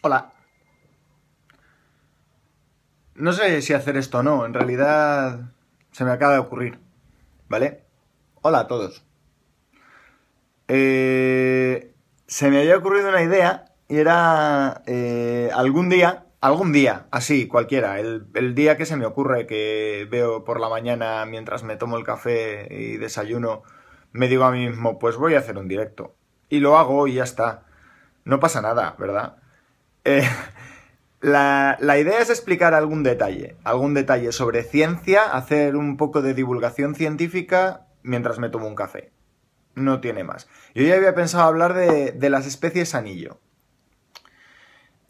Hola. No sé si hacer esto o no, en realidad se me acaba de ocurrir, ¿vale? Hola a todos. Eh, se me había ocurrido una idea y era eh, algún día, algún día, así, cualquiera, el, el, día que se me ocurre, que veo por la mañana mientras me tomo el café y desayuno, me digo a mí mismo, pues voy a hacer un directo. Y lo hago y ya está. No pasa nada, ¿verdad? Eh, la, idea es explicar algún detalle, algún detalle sobre ciencia, hacer un poco de divulgación científica mientras me tomo un café. No tiene más. Yo ya había pensado hablar de, las especies anillo.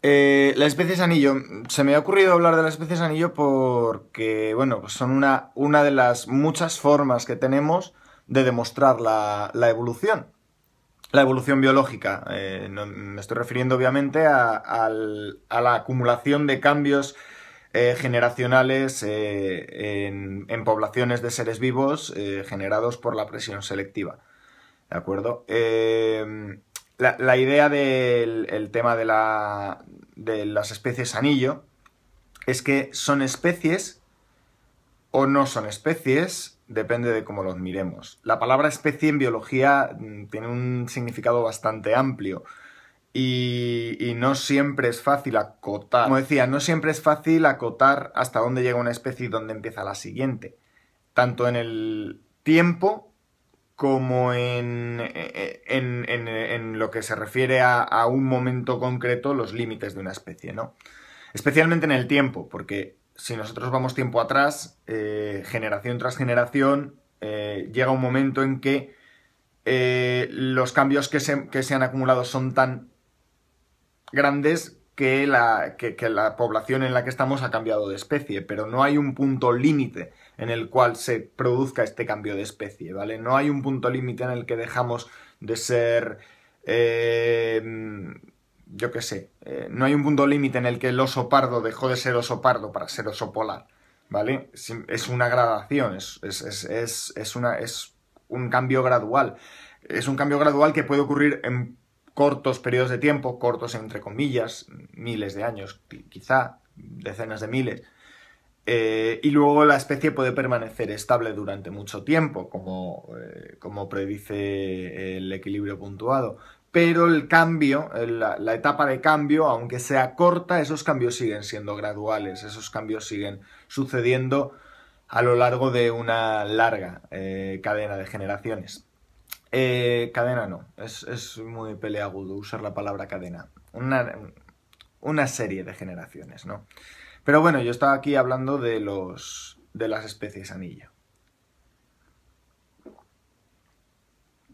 Eh, las especies anillo, se me ha ocurrido hablar de las especies anillo porque, bueno, pues son una, de las muchas formas que tenemos de demostrar la evolución la evolución biológica. Eh, me estoy refiriendo obviamente a, la acumulación de cambios eh, generacionales eh, en, poblaciones de seres vivos generados por la presión selectiva. ¿De acuerdo? La, idea del tema de, de las especies anillo es que son especies o no son especies depende de cómo los miremos. La palabra especie en biología mm, tiene un significado bastante amplio y, no siempre es fácil acotar. Como decía, no siempre es fácil acotar hasta dónde llega una especie y dónde empieza la siguiente, tanto en el tiempo como en, en, lo que se refiere a, a un momento concreto, los límites de una especie, ¿no? Especialmente en el tiempo, porque si nosotros vamos tiempo atrás, eh, generación tras generación, eh, llega un momento en que eh, los cambios que se, han acumulado son tan grandes que la, la población en la que estamos ha cambiado de especie, pero no hay un punto límite en el cual se produzca este cambio de especie, ¿vale? No hay un punto límite en el que dejamos de ser yo qué sé, eh, no hay un punto límite en el que el oso pardo dejó de ser oso pardo para ser oso polar, ¿vale? Es una gradación, es, es, un cambio gradual. Es un cambio gradual que puede ocurrir en cortos periodos de tiempo, cortos entre comillas, miles de años, quizá, decenas de miles. Eh, y luego la especie puede permanecer estable durante mucho tiempo, como, eh, como predice el equilibrio puntuado pero el cambio, la, etapa de cambio, aunque sea corta, esos cambios siguen siendo graduales, esos cambios siguen sucediendo a lo largo de una larga eh, cadena de generaciones. Eh, cadena no, es, muy peleagudo usar la palabra cadena. Una, una serie de generaciones, ¿no? Pero bueno, yo estaba aquí hablando de, los, de las especies anillo.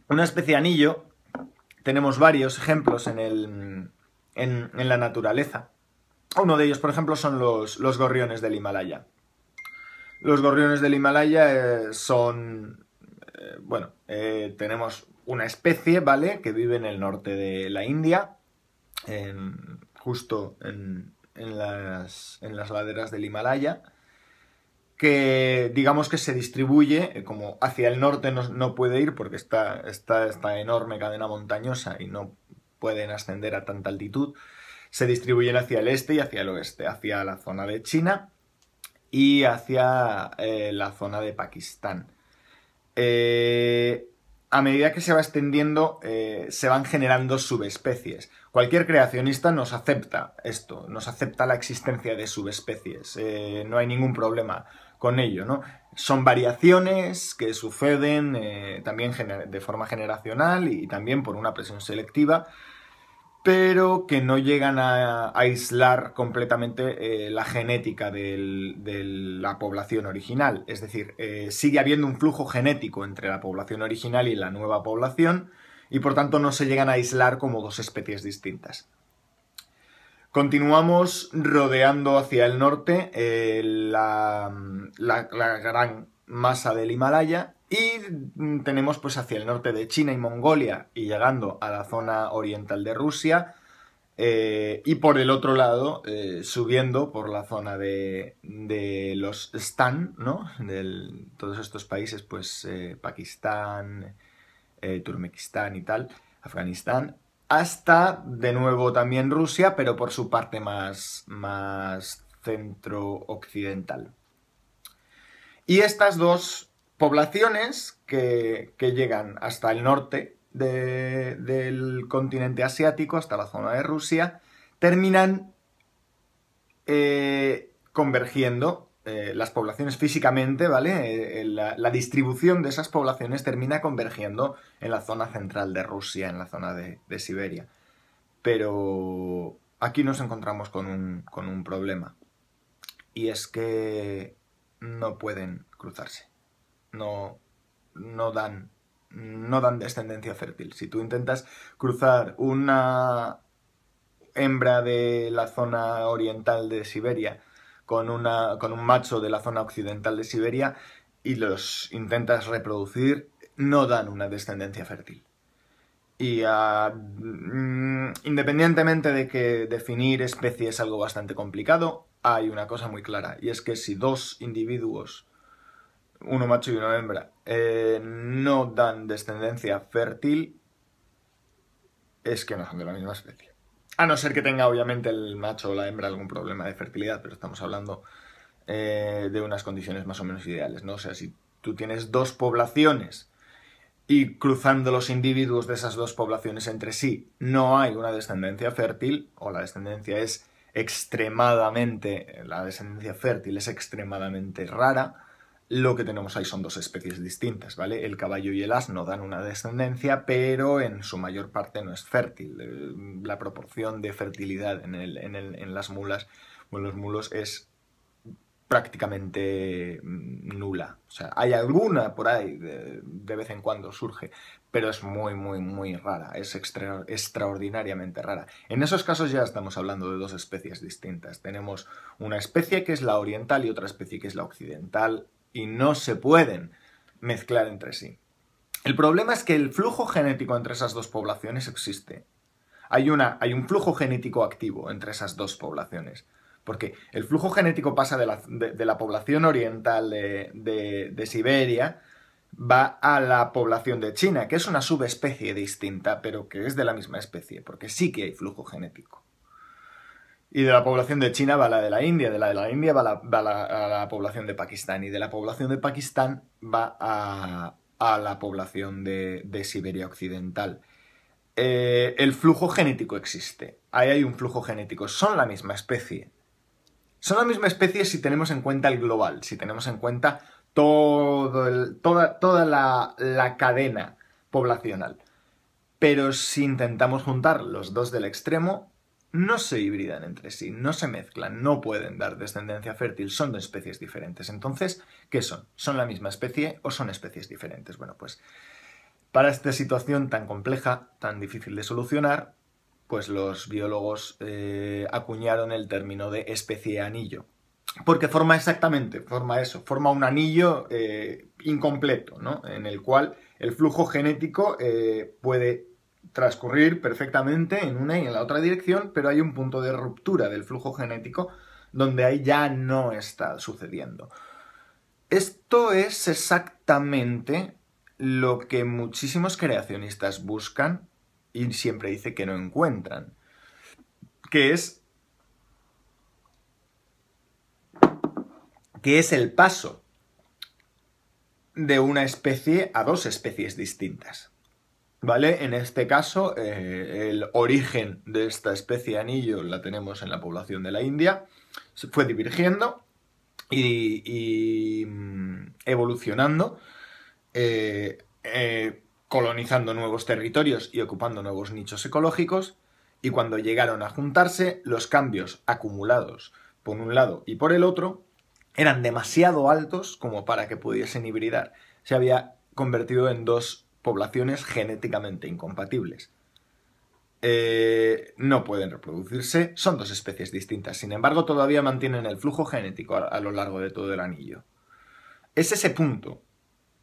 Una especie anillo tenemos varios ejemplos en, en, la naturaleza. Uno de ellos, por ejemplo, son los, los gorriones del Himalaya. Los gorriones del Himalaya eh, son, eh, bueno, eh, tenemos una especie, ¿vale?, que vive en el norte de la India, justo en, las, en las laderas del Himalaya que digamos que se distribuye eh, como hacia el norte no, puede ir porque está, está esta enorme cadena montañosa y no pueden ascender a tanta altitud, se distribuyen hacia el este y hacia el oeste, hacia la zona de China y hacia eh, la zona de Pakistán. Eh, a medida que se va extendiendo, eh, se van generando subespecies. Cualquier creacionista nos acepta esto, nos acepta la existencia de subespecies. Eh, no hay ningún problema con ello, Son variaciones que suceden eh, también de forma generacional y también por una presión selectiva pero que no llegan a, aislar completamente eh, la genética de la población original. Es decir, eh, sigue habiendo un flujo genético entre la población original y la nueva población, y por tanto no se llegan a aislar como dos especies distintas. Continuamos rodeando hacia el norte eh, la gran masa del Himalaya y mm, tenemos pues hacia el norte de China y Mongolia y llegando a la zona oriental de Rusia. Eh, y por el otro lado, eh, subiendo por la zona de, de los Stan, ¿no? De todos estos países, pues eh, Pakistán, Turmekistán y tal, Afganistán, hasta de nuevo también Rusia, pero por su parte más, más centro-occidental. Y estas dos poblaciones que, llegan hasta el norte del continente asiático, hasta la zona de Rusia, terminan eh, convergiendo eh, las poblaciones físicamente, ¿vale? Eh, la, distribución de esas poblaciones termina convergiendo en la zona central de Rusia, en la zona de, Siberia. Pero aquí nos encontramos con un problema. Y es que no pueden cruzarse no, no dan descendencia fértil. Si tú intentas cruzar una hembra de la zona oriental de Siberia con, con un macho de la zona occidental de Siberia y los intentas reproducir, no dan una descendencia fértil. Y ah, mm, independientemente de que definir especie es algo bastante complicado, hay una cosa muy clara, y es que si dos individuos uno macho y una hembra, eh, no dan descendencia fértil, es que no son de la misma especie. A no ser que tenga, obviamente, el macho o la hembra algún problema de fertilidad, pero estamos hablando eh, de unas condiciones más o menos ideales, ¿no? O sea, si tú tienes dos poblaciones y cruzando los individuos de esas dos poblaciones entre sí no hay una descendencia fértil, o la descendencia es extremadamente, la descendencia fértil es extremadamente rara, lo que tenemos ahí son dos especies distintas, ¿vale? El caballo y el asno dan una descendencia, pero en su mayor parte no es fértil. Eh, la proporción de fertilidad en, las mulas o en los mulos es prácticamente mm, nula. O sea, hay alguna por ahí, de, vez en cuando surge, pero es muy, muy, muy rara, es extraordinariamente rara. En esos casos ya estamos hablando de dos especies distintas. Tenemos una especie que es la oriental y otra especie que es la occidental, y no se pueden mezclar entre sí. El problema es que el flujo genético entre esas dos poblaciones existe. Hay, una, hay un flujo genético activo entre esas dos poblaciones. Porque el flujo genético pasa de la, población oriental de, de, Siberia, va a la población de China, que es una subespecie distinta, pero que es de la misma especie, porque sí que hay flujo genético. Y de la población de China va la de la India, de la de la India va, la, a la población de Pakistán, y de la población de Pakistán va a, la población de, Siberia Occidental. Eh, el flujo genético existe. Ahí hay un flujo genético. Son la misma especie. Son la misma especie si tenemos en cuenta el global, si tenemos en cuenta todo toda, la cadena poblacional. Pero si intentamos juntar los dos del extremo, no se hibridan entre sí, no se mezclan, no pueden dar descendencia fértil, son de especies diferentes. Entonces, ¿qué son? ¿Son la misma especie o son especies diferentes? Bueno, pues para esta situación tan compleja, tan difícil de solucionar, pues los biólogos eh, acuñaron el término de especie anillo. Porque forma exactamente, forma eso, forma un anillo eh, incompleto, ¿no? En el cual el flujo genético eh, puede transcurrir perfectamente en una y en la otra dirección, pero hay un punto de ruptura del flujo genético donde ahí ya no está sucediendo. Esto es exactamente lo que muchísimos creacionistas buscan y siempre dice que no encuentran, que es que es el paso de una especie a dos especies distintas. ¿vale? En este caso, eh, el origen de esta especie de anillo la tenemos en la población de la India, se fue divergiendo y, mm, evolucionando, eh, eh, colonizando nuevos territorios y ocupando nuevos nichos ecológicos, y cuando llegaron a juntarse, los cambios acumulados por un lado y por el otro eran demasiado altos como para que pudiesen hibridar. Se había convertido en dos poblaciones genéticamente incompatibles. Eh, no pueden reproducirse, son dos especies distintas, sin embargo todavía mantienen el flujo genético a, a lo largo de todo el anillo. Es ese punto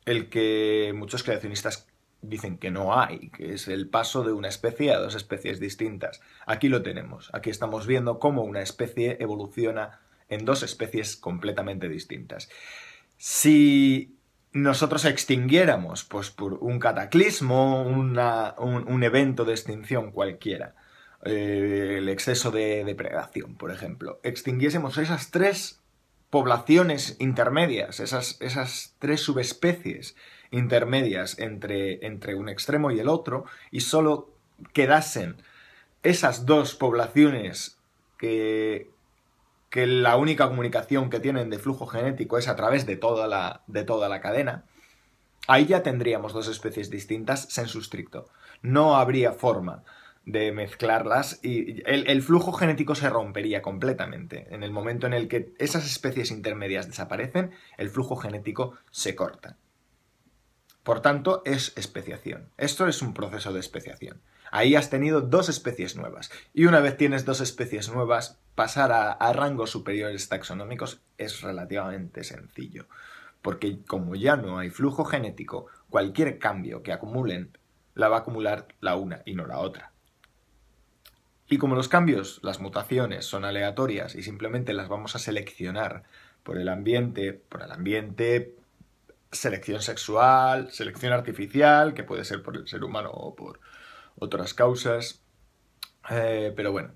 el que muchos creacionistas dicen que no hay, que es el paso de una especie a dos especies distintas. Aquí lo tenemos, aquí estamos viendo cómo una especie evoluciona en dos especies completamente distintas. Si nosotros extinguiéramos, pues por un cataclismo, un, evento de extinción cualquiera, eh, el exceso de depredación, por ejemplo, extinguiésemos esas tres poblaciones intermedias, esas, esas tres subespecies intermedias entre, entre un extremo y el otro, y solo quedasen esas dos poblaciones que, que la única comunicación que tienen de flujo genético es a través de toda la, de toda la cadena, ahí ya tendríamos dos especies distintas sensu estricto. No habría forma de mezclarlas y el, flujo genético se rompería completamente. En el momento en el que esas especies intermedias desaparecen, el flujo genético se corta. Por tanto, es especiación. Esto es un proceso de especiación. Ahí has tenido dos especies nuevas. Y una vez tienes dos especies nuevas, pasar a, rangos superiores taxonómicos es relativamente sencillo, porque como ya no hay flujo genético, cualquier cambio que acumulen la va a acumular la una y no la otra. Y como los cambios, las mutaciones son aleatorias y simplemente las vamos a seleccionar por el ambiente, por el ambiente, selección sexual, selección artificial, que puede ser por el ser humano o por otras causas, eh, pero bueno,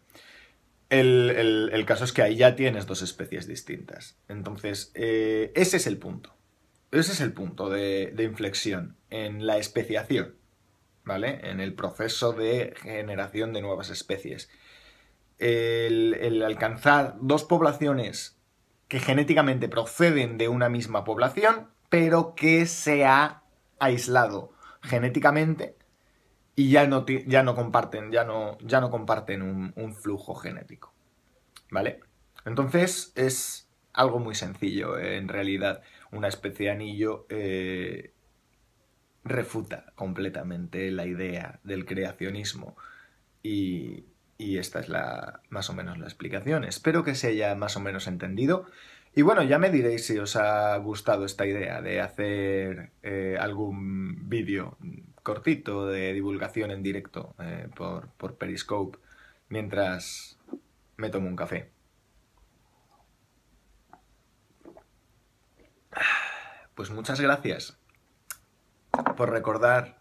el, caso es que ahí ya tienes dos especies distintas. Entonces, eh, ese es el punto. Ese es el punto de, inflexión en la especiación, ¿vale? En el proceso de generación de nuevas especies. el alcanzar dos poblaciones que genéticamente proceden de una misma población, pero que se ha aislado genéticamente y ya no, ya no comparten, ya no, ya no comparten un, flujo genético. ¿Vale? Entonces es algo muy sencillo, eh, en realidad. Una especie de anillo eh, refuta completamente la idea del creacionismo. Y, esta es la, más o menos la explicación. Espero que se haya más o menos entendido. Y bueno, ya me diréis si os ha gustado esta idea de hacer eh, algún vídeo cortito de divulgación en directo eh, por, por Periscope mientras me tomo un café. Pues muchas gracias por recordar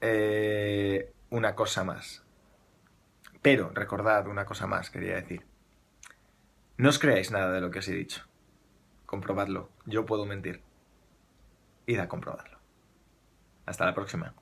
eh, una cosa más. Pero recordad una cosa más, quería decir. No os creáis nada de lo que os he dicho. Comprobadlo. Yo puedo mentir. Id a comprobar. Hasta la próxima.